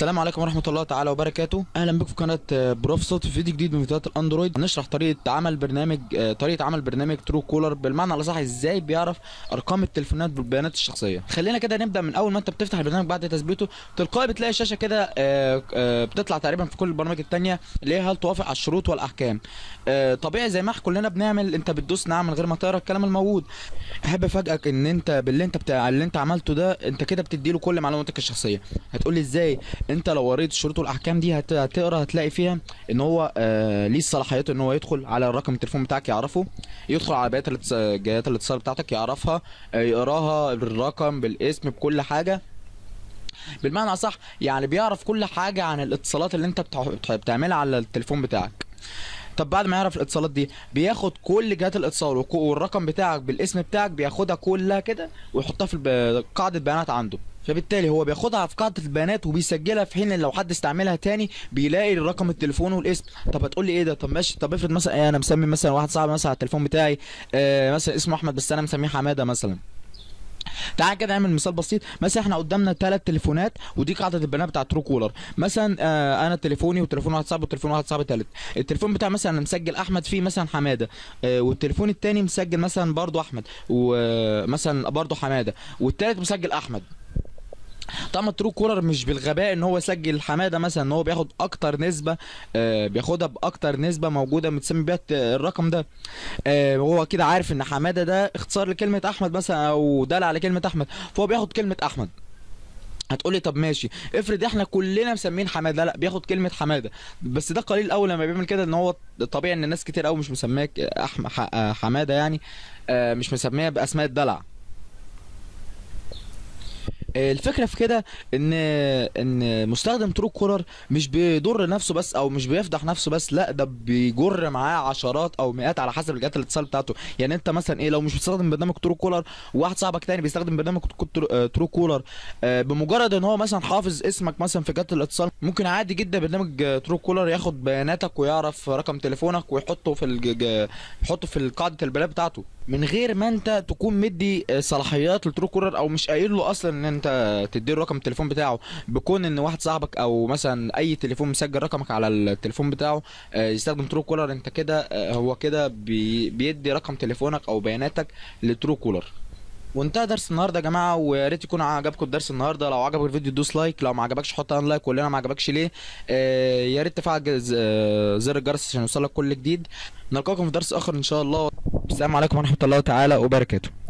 السلام عليكم ورحمة الله تعالى وبركاته أهلا بكم في قناة آه، بروفسوت في فيديو جديد من فيديوهات الأندرويد هنشرح طريقة عمل برنامج آه، طريقة عمل برنامج ترو كولر بالمعنى الأصح إزاي بيعرف أرقام التليفونات بالبيانات الشخصية خلينا كده نبدأ من أول ما أنت بتفتح البرنامج بعد تثبيته تلقائي بتلاقي الشاشة كده آه، بتطلع تقريبا في كل البرامج التانية اللي هي هل توافق على الشروط والأحكام طبيعي زي ما احنا كلنا بنعمل أنت بتدوس نعم من غير ما تقرا الكلام الموجود أحب أفاجئك إن أنت باللي أنت بتاع اللي أنت عملته ده أنت كده له كل معلوماتك الشخصية هتقول لي إزاي انت لو قريت الشروط والاحكام دي هتقرا هتلاقي فيها ان هو آه، ليه الصلاحيات ان هو يدخل على الرقم التليفون بتاعك يعرفه يدخل على بيانات جهات الاتصال بتاعتك يعرفها آه، يقراها بالرقم بالاسم بكل حاجه بالمعنى اصح يعني بيعرف كل حاجه عن الاتصالات اللي انت بتعملها على التليفون بتاعك طب بعد ما يعرف الاتصالات دي بياخد كل جهات الاتصال والرقم بتاعك بالاسم بتاعك بياخدها كلها كده ويحطها في قاعده بيانات عنده فبالتالي هو بياخدها في قاعده البيانات وبيسجلها في حين لو حد استعملها تاني بيلاقي رقم التليفون والاسم طب هتقول لي ايه ده طب ماشي طب افرض مثلا ايه انا مسمي مثلا واحد صعب مثلا على التليفون بتاعي آه مثلا اسمه احمد بس انا مسميه حماده مثلا تعال كده نعمل مثال بسيط مثلا احنا قدامنا ثلاث تليفونات ودي قاعده البيانات بتاعت ترو كولر مثلا آه انا تليفوني وتليفون واحد صاحبي وتليفون واحد صاحبي ثالث التليفون بتاع مثلا مسجل احمد فيه مثلا حماده آه والتليفون الثاني مسجل مثلا برضه احمد ومثلا آه، برضه حماده والثالث مسجل احمد طبعا ترو كولر مش بالغباء ان هو سجل حماده مثلا ان هو بياخد اكتر نسبه آه بياخدها باكتر نسبه موجوده متسمي بيها الرقم ده آه هو كده عارف ان حماده ده اختصار لكلمه احمد مثلا او دل على كلمه احمد فهو بياخد كلمه احمد هتقولي طب ماشي افرض احنا كلنا مسمين حماده لا بياخد كلمه حماده بس ده قليل قوي لما بيعمل كده ان هو طبيعي ان ناس كتير قوي مش مسماك آه، حماده يعني آه، مش مسميه باسماء الدلع الفكره في كده ان ان مستخدم ترو كولر مش بيضر نفسه بس او مش بيفضح نفسه بس لا ده بيجر معاه عشرات او مئات على حسب الجهات الاتصال بتاعته يعني انت مثلا ايه لو مش بتستخدم برنامج ترو كولر وواحد صاحبك تاني بيستخدم برنامج ترو كولر آه، آه، بمجرد ان هو مثلا حافظ اسمك مثلا في جهات الاتصال ممكن عادي جدا برنامج ترو آه، كولر ياخد بياناتك ويعرف رقم تليفونك ويحطه في يحطه في قاعده البيانات بتاعته من غير ما انت تكون مدي آه، صلاحيات لترو كولر او مش قايل له اصلا ان انت تديله رقم التليفون بتاعه بكون ان واحد صاحبك او مثلا اي تليفون مسجل رقمك على التليفون بتاعه آه، يستخدم ترو كولر انت كده آه، هو كده بيدي رقم تليفونك او بياناتك لترو كولر وانتهى درس النهارده يا جماعه ويا ريت يكون عجبكم الدرس النهارده لو عجبك الفيديو دوس لايك لو ما عجبكش حط ان لايك ولا ما عجبكش ليه يا ريت تفعل زر الجرس عشان يوصلك كل جديد نلقاكم في درس اخر ان شاء الله السلام عليكم ورحمه الله تعالى وبركاته